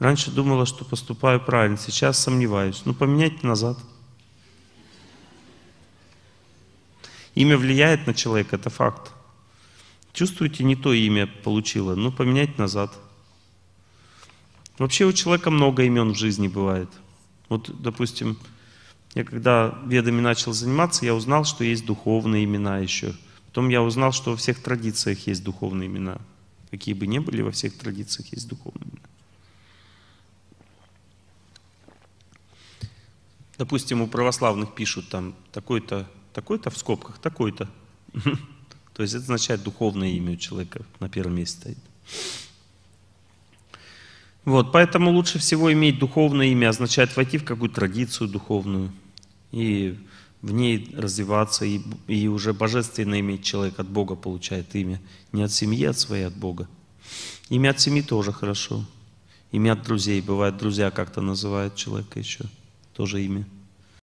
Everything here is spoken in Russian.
Раньше думала, что поступаю правильно, сейчас сомневаюсь. Ну, поменять назад. Имя влияет на человека, это факт. Чувствуете, не то имя получила, ну, поменять назад. Вообще у человека много имен в жизни бывает. Вот, допустим, я когда ведами начал заниматься, я узнал, что есть духовные имена еще. Потом я узнал, что во всех традициях есть духовные имена. Какие бы ни были, во всех традициях есть духовные имена. допустим, у православных пишут там такой-то, такой-то в скобках, такой-то. То есть это означает духовное имя у человека на первом месте стоит. Вот, поэтому лучше всего иметь духовное имя, означает войти в какую-то традицию духовную и в ней развиваться, и, и уже божественное иметь человек от Бога получает имя. Не от семьи, а от своей, от Бога. Имя от семьи тоже хорошо. Имя от друзей. Бывает, друзья как-то называют человека еще. Тоже имя.